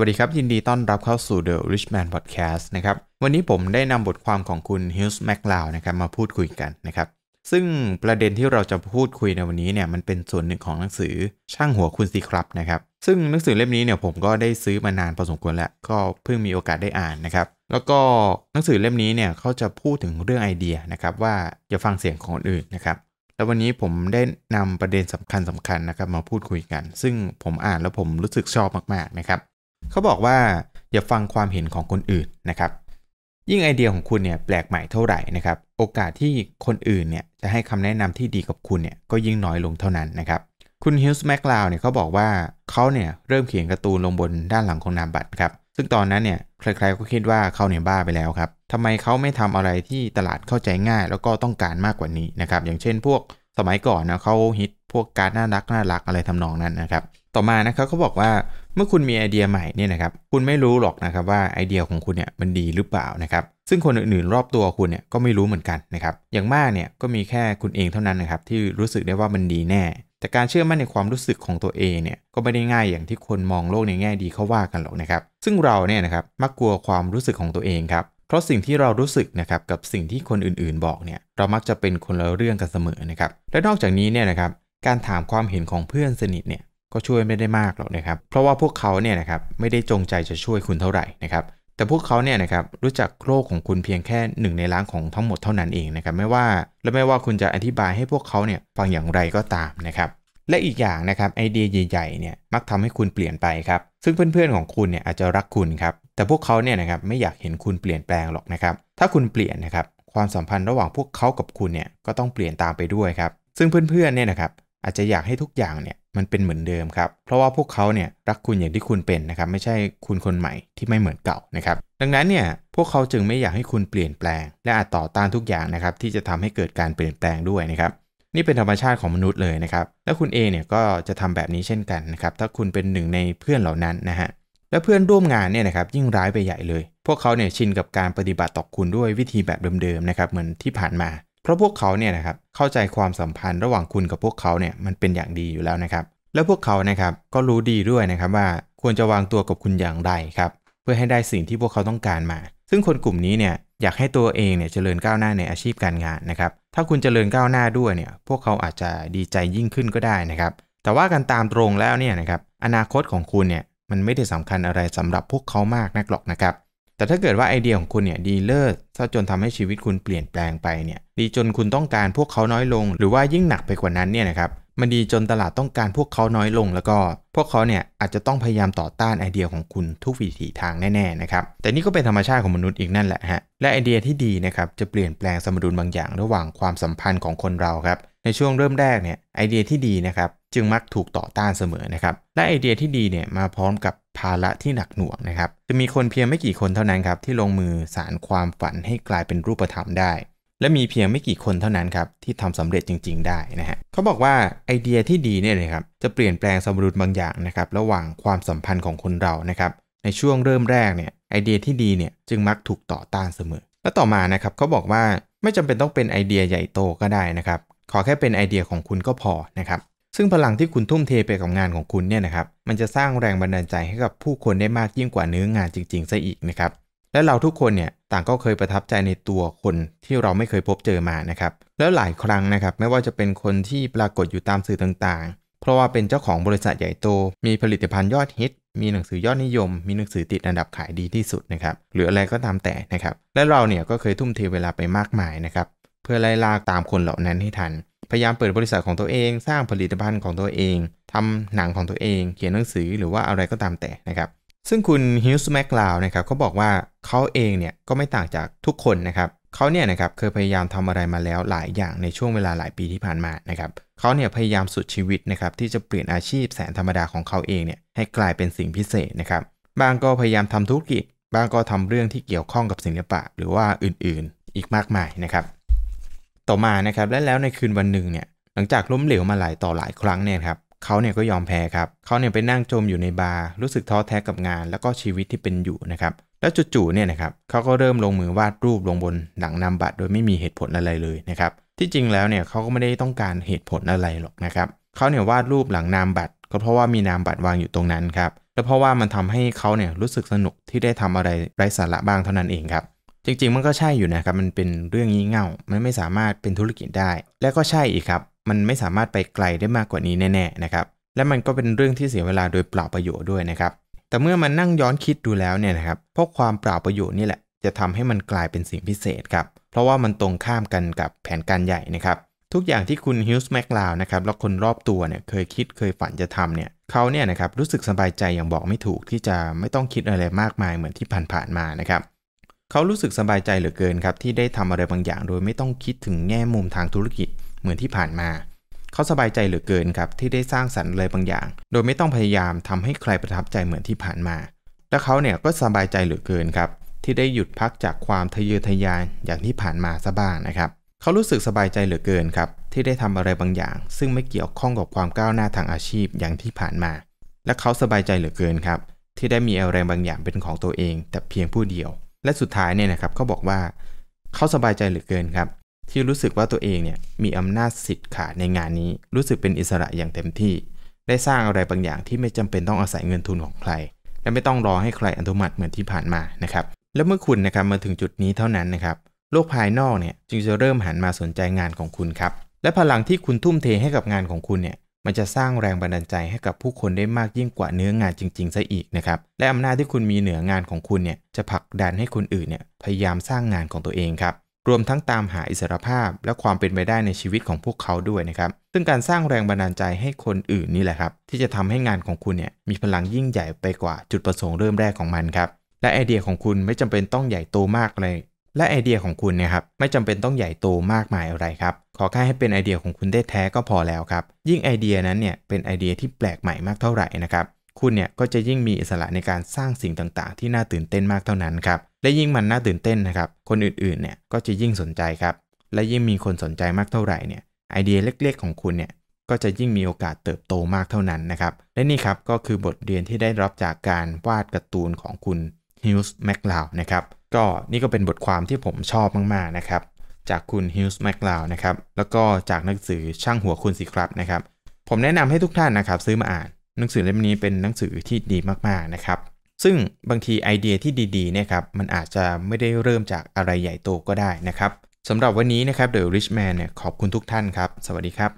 วัสดีครับ ยินดีต้อนรับเข้าสู่ The Rich Man Podcast นะครับวันนี้ผมได้นำบทความของคุณฮิลส์แมคลาวนะครับมาพูดคุยกันนะครับซึ่งประเด็นที่เราจะพูดคุยในวันนี้เนี่ยมันเป็นส่วนหนึ่งของหนังสือช่างหัวคุณสิครับนะครับ ซึ่งหนังสือเล่มนี้เนี่ยผมก็ได้ซื้อมานานพอสมควรแล้ว ก็เพิ่งมีโอกาสได้อ่านนะครับแล้วก็หนังสือเล่มนี้เนี่ยเขาจะพูดถึงเรื่องไอเดียนะครับว่าอย่าฟังเสียงของคนอื่นนะครับแล้ววันนี้ผมได้นำประเด็นสำคัญสำคัญนะครับมาพูดคุยกัน ซึ่งผมอ่านแล้วผมรู้สึกชอบมาก ๆนะครับเขาบอกว่าอย่าฟังความเห็นของคนอื่นนะครับยิ่งไอเดียของคุณเนี่ยแปลกใหม่เท่าไหร่นะครับโอกาสที่คนอื่นเนี่ยจะให้คำแนะนำที่ดีกับคุณเนี่ยก็ยิ่งน้อยลงเท่านั้นนะครับคุณฮิลส์แมคลาวเนี่ยเขาบอกว่าเขาเนี่ยเริ่มเขียนการ์ตูนลงบนด้านหลังของนามบัตรครับซึ่งตอนนั้นเนี่ยใครๆก็คิดว่าเขาเนี่ยบ้าไปแล้วครับทำไมเขาไม่ทำอะไรที่ตลาดเข้าใจง่ายแล้วก็ต้องการมากกว่านี้นะครับอย่างเช่นพวกสมัยก่อนนะเขาฮิตพวกการน่ารักน่ารักอะไรทำนองนั้นนะครับต่อมานะครับเขาบอกว่าเมื่อคุณมีไอเดียใหม่เนี่ยนะครับคุณไม่รู้หรอกนะครับว่าไอเดียของคุณเนี่ยมันดีหรือเปล่านะครับ ซึ่งคนอื่นๆ รอบตัวคุณเนี่ยก็ไม่รู้เหมือนกันนะครับอย่างมากเนี่ยก็มีแค่คุณเองเท่านั้นนะครับที่รู้สึกได้ว่ามันดีแน่ แต่การเชื่อมั่นในความรู้สึกของตัวเองเนี่ยก็ไม่ได้ง่ายอย่างที่คนมองโลกในแง่ดีเขาว่ากันหรอกนะครับซึ่งเราเนี่ยนะครับมักกลัวความรู้สึกของตัวเองครับเพราะสิ่งที่เรารู้สึกนะครับกับสิ่งที่คนอื่นๆ บอกเนี่ยเรามักจะเป็นคนละเรื่องกันเสมอนะครับและนอกจากนี้เนี่ยนะครับการถามความเห็นของเพื่อนสนิทเนี่ยก็ช่วยไม่ได้มากหรอกนะครับเพราะว่าพวกเขาเนี่ยนะครับไม่ได้จงใจจะช่วยคุณเท่าไหร่นะครับแต่พวกเขาเนี่ยนะครับรู้จักโรคของคุณเพียงแค่หนึ่งในล้านของทั้งหมดเท่านั้นเองนะครับไม่ว่าและไม่ว่าคุณจะอธิบายให้พวกเขาเนี่ยฟังอย่างไรก็ตามนะครับและอีกอย่างนะครับไอเดียใหญ่ๆเนี่ยมักทำให้คุณเปลี่ยนไปครับซึ่งเพื่อนๆของคุณเนี่ยอาจจะรักคุณครับแต่พวกเขาเนี่ยนะครับไม่อยากเห็นคุณเปลี่ยนแปลงหรอกนะครับถ้าคุณเปลี่ยนนะครับความสัมพันธ์ระหว่างพวกเขากับคุณเนี่ยก็ต้องเปลี่ยนตามไปด้วยครับซึ่งเพื่อนๆเนี่ยนะครับอาจจะอยากให้ทุกอย่างเนี่ยมันเป็นเหมือนเดิมครับเพราะว่าพวกเขาเนี่ยรักคุณอย่างที่คุณเป็นนะครับ ไม่ใช่คุณคนใหม่ที่ไม่เหมือนเก่านะครับดังนั้นเนี่ยพวกเขาจึงไม่อยากให้คุณเปลี่ยนแปลง และอาจต่อต้านทุกอย่างนะครับ ที่จะทำให้เกิดการเปลี่ยนแปลงด้วยนะครับ นี่เป็นธรรมชาติของมนุษย์เลยนะครับและคุณเองเนี่ยก็จะทำแบบนี้เช่นกันนะครับถ้าคุณเป็นหนึ่งในเพื่อนเหล่านั้นนะฮะและเพื่อนร่วมงานเนี่ยนะครับยิ่งร้ายไปใหญ่เลย พวกเขาเนี่ยชินกับการปฏิบัติต่อคุณด้วยวิธีแบบเดิมๆนะครับเหมือนที่ผ่านมา เพราะพวกเขาเนี่ยนะครับเข้าใจความสัมพันธ์ระหว่างคุณกับพวกเขาเนี่ยมันเป็นอย่างดีอยู่แล้วนะครับ และพวกเขานะครับก็รู้ดีด้วยนะครับว่าควรจะวางตัวกับคุณอย่างไรครับเพื่อให้ได้สิ่งที่พวกเขาต้องการมา ซึ่งคนกลุ่มนี้เนี่ยอยากให้ตัวเองเนี่ยจเจริญก้าวหน้าในอาชีพการงานนะครับ ถ้าคุณจเจริญก้าวหน้าด้วยเนี่ยพวกเขาอาจจะดีใจยิ่งขึ้นก็ได้นะครับ แต่ว่ากันตามตรงแล้วเนี่ยนะครับอนาคตของคุณเนี่ยมันไม่ได้สำคัญอะไรสำหรับพวกเขามากนักหรอกนะครับ แต่ถ้าเกิดว่าไอเดียของคุณเนี่ยดีเลิศซะจนทำให้ชีวิตคุณเปลี่ยนแปลงไปเนี่ยดีจนคุณต้องการพวกเขาน้อยลง หรือว่ายิ่งหนักไปกว่านั้นเนี่ยนะครับมันดีจนตลาดต้องการพวกเขาน้อยลงแล้วก็พวกเขาเนี่ยอาจจะต้องพยายามต่อต้านไอเดียของคุณทุกวิถีทางแน่ๆนะครับ แต่นี่ก็เป็นธรรมชาติของมนุษย์อีกนั่นแหละฮะและไอเดียที่ดีนะครับจะเปลี่ยนแปลงสมดุลบางอย่างระหว่างความสัมพันธ์ของคนเราครับในช่วงเริ่มแรกเนี่ยไอเดียที่ดีนะครับ จึงมักถูกต่อต้านเสมอนะครับและไอเดียที่ดีเนี่ยมาพร้อมกับภาระที่หนักหน่วงนะครับจะมีคนเพียงไม่กี่คนเท่านั้นครับที่ลงมือสารความฝันให้กลายเป็นรูปธรรมได้ และมีเพียงไม่กี่คนเท่านั้นครับที่ทำสำเร็จจริง ๆได้นะฮะเขาบอกว่าไอเดียที่ดีเนี่ยนะครับจะเปลี่ยนแปลงสมดุลบางอย่างนะครับ ระหว่างความสัมพันธ์ของคนเรานะครับในช่วงเริ่มแรกเนี่ยไอเดียที่ดีเนี่ยจึงมักถูกต่อต้านเสมอ และต่อมานะครับเขาบอกว่าไม่จำเป็นต้องเป็นไอเดียใหญ่โตก็ได้นะครับขอแค่เป็นไอเดียของคุณก็พอนะครับ ซึ่งพลังที่คุณทุ่มเทไปกับงานของคุณเนี่ยนะครับ มันจะสร้างแรงบันดาลใจให้กับผู้คนได้มากยิ่งกว่าเนื้องานจริงๆซะอีกนะครับ และเราทุกคนเนี่ยต่างก็เคยประทับใจในตัวคนที่เราไม่เคยพบเจอมานะครับ แล้วหลายครั้งนะครับไม่ว่าจะเป็นคนที่ปรากฏอยู่ตามสื่อต่าง ๆ เพราะว่าเป็นเจ้าของบริษัทใหญ่โต มีผลิตภัณฑ์ยอดฮิต มีหนังสือยอดนิยม มีหนังสือติดอันดับขายดีที่สุดนะครับ หรืออะไรก็ตามแต่นะครับ และเราเนี่ยก็เคยทุ่มเทเวลาไปมากมายนะครับพื่อไล่ล่าตามคนเหล่านั้นให้ทัน พยายามเปิดบริษัทของตัวเอง สร้างผลิตภัณฑ์ของตัวเองทำหนังของตัวเอง เขียนหนังสือหรือว่าอะไรก็ตามแต่นะครับ ซึ่งคุณฮิลส์แมกลาวนะครับเขาบอกว่าเขาเองเนี่ยก็ไม่ต่างจากทุกคนนะครับ เขาเนี่ยนะครับเคยพยายามทำอะไรมาแล้วหลายอย่างในช่วงเวลาหลายปีที่ผ่านมานะครับเขาเนี่ยพยายามสุดชีวิตนะครับที่จะเปลี่ยนอาชีพแสนธรรมดาของเขาเองเนี่ยให้กลายเป็นสิ่งพิเศษนะครับ บางก็พยายามทำธุรกิจ บางก็ทำเรื่องที่เกี่ยวข้องกับศิลปะหรือว่าอื่นๆ อีกมากมายนะครับต่อมานะครับและแล้วในคืนวันหนึ่งเนี่ยหลังจากล้มเหลวมาหลายต่อหลายครั้งเนี่ยครับเขาเนี่ยก็ยอมแพ้ครับเขาเนี่ยไปนั่งจมอยู่ในบาร์รู้สึกท้อแท้กับงานแล้วก็ชีวิตที่เป็นอยู่นะครับแล้วจู่ๆเนี่ยนะครับเขาก็เริ่มลงมือวาดรูปลงบนหนังนำบัตรโดยไม่มีเหตุผลอะไรเลยนะครับที่จริงแล้วเนี่ยเขาก็ไม่ได้ต้องการเหตุผลอะไรหรอกนะครับเขาเนี่ยวาดรูปหลังนามบัตรก็เพราะว่ามีนามบัตรวางอยู่ตรงนั้นครับและเพราะว่ามันทำให้เขาเนี่ยรู้สึกสนุกที่ได้ทำอะไรไร้สาระบ้างเท่านั้นเองครับจริงๆ มันก็ใช่อยู่นะครับมันเป็นเรื่องงี้เง่ามันไม่สามารถเป็นธุรกิจได้ และก็ใช่อีกครับ มันไม่สามารถไปไกลได้มากกว่านี้แน่ๆนะครับและมันก็เป็นเรื่องที่เสียเวลาโดยเปล่าประโยชน์ด้วยนะครับแต่เมื่อมันนั่งย้อนคิดดูแล้วเนี่ยนะครับพวกความเปล่าประโยชน์นี่แหละจะทำให้มันกลายเป็นสิ่งพิเศษครับเพราะว่ามันตรงข้ามกันกับแผนการใหญ่นะครับทุกอย่างที่คุณฮิลส์แม็กลาวนะครับแล้วคนรอบตัวเนี่ยเคยคิดเคยฝันจะทำเนี่ยเขาเนี่ยนะครับรู้สึกสบายใจอย่างบอกไม่ถูกที่จะไม่ต้องคิดอะไรมากมาย เหมือนที่ผ่านๆมานะครับเขารู้สึกสบายใจเหลือเกินครับที่ได้ทำอะไรบางอย่าง โดยไม่ต้องคิดถึงแง่มุมทางธุรกิจเหมือนที่ผ่านมา เขาสบายใจเหลือเกินครับที่ได้สร้างสรรค์อะไรบางอย่าง โดยไม่ต้องพยายามทำให้ใครประทับใจเหมือนที่ผ่านมา และเขาเนี่ยก็สบายใจเหลือเกินครับที่ได้หยุดพักจากความทะเยอทะยานอย่างที่ผ่านมาซะบ้างนะครับ เขารู้สึกสบายใจเหลือเกินครับที่ได้ทำอะไรบางอย่าง ซึ่งไม่เกี่ยวข้องกับความก้าวหน้าทางอาชีพอย่างที่ผ่านมา และเขาสบายใจเหลือเกินครับที่ได้มีอะไรบางอย่างเป็นของตัวเอง แต่เพียงผู้เดียวและสุดท้ายเนี่ยนะครับเขาบอกว่าเขาสบายใจเหลือเกินครับ ที่รู้สึกว่าตัวเองเนี่ยมีอำนาจสิทธิ์ขาดในงานนี้ รู้สึกเป็นอิสระอย่างเต็มที่ ได้สร้างอะไรบางอย่างที่ไม่จำเป็นต้องอาศัยเงินทุนของใคร และไม่ต้องรอให้ใครอนุมัติเหมือนที่ผ่านมานะครับและเมื่อคุณนะครับมาถึงจุดนี้เท่านั้นนะครับโลกภายนอกเนี่ยจึงจะเริ่มหันมาสนใจงานของคุณครับและพลังที่คุณทุ่มเทให้กับงานของคุณเนี่ยมันจะสร้างแรงบันดาลใจให้กับผู้คนได้มากยิ่งกว่าเนื้องานจริงๆซะอีกนะครับ และอำนาจที่คุณมีเหนืองานของคุณเนี่ย จะผลักดันให้คนอื่นเนี่ยพยายามสร้างงานของตัวเองครับ รวมทั้งตามหาอิสรภาพ และความเป็นไปได้ในชีวิตของพวกเขาด้วยนะครับ ซึ่งการสร้างแรงบันดาลใจให้คนอื่นนี่แหละครับ ที่จะทำให้งานของคุณเนี่ยมีพลังยิ่งใหญ่ไปกว่าจุดประสงค์เริ่มแรกของมันครับ และไอเดียของคุณไม่จำเป็นต้องใหญ่โตมากเลยและไอเดียของคุณนะครับไม่จำเป็นต้องใหญ่โตมากมายอะไรครับ ขอแค่ให้เป็นไอเดียของคุณได้แท้ก็พอแล้วครับ ยิ่งไอเดียนั้นเนี่ยเป็นไอเดียที่แปลกใหม่มากเท่าไหร่นะครับ คุณเนี่ยก็จะยิ่งมีอิสระในการสร้างสิ่งต่างๆ ที่น่าตื่นเต้นมากเท่านั้นครับและยิ่งมันน่าตื่นเต้นนะครับ คนอื่นๆเนี่ยก็จะยิ่งสนใจครับ และยิ่งมีคนสนใจมากเท่าไหร่เนี่ยไอเดียเล็ก ๆ ของคุณเนี่ยก็จะยิ่งมีโอกาสเติบโตมากเท่านั้นนะครับและนี่ครับก็คือบทเรียนที่ได้รับจากการวาดการ์ตูนของคุณฮิวส์แมคลาวนะครับก็นี่ก็เป็นบทความที่ผมชอบมากๆนะครับ จากคุณฮิลส์แมคลาวนะครับแล้วก็จากหนังสือช่างหัวคุณสิครับนะครับ ผมแนะนำให้ทุกท่านนะครับซื้อมาอ่านหนังสือเล่มนี้เป็นหนังสือที่ดีมากๆนะครับซึ่งบางทีไอเดียที่ดีๆเนี่ยครับมันอาจจะไม่ได้เริ่มจากอะไรใหญ่โตก็ได้นะครับสำหรับวันนี้นะครับเดอะริชแมนเนี่ยขอบคุณทุกท่านครับสวัสดีครับ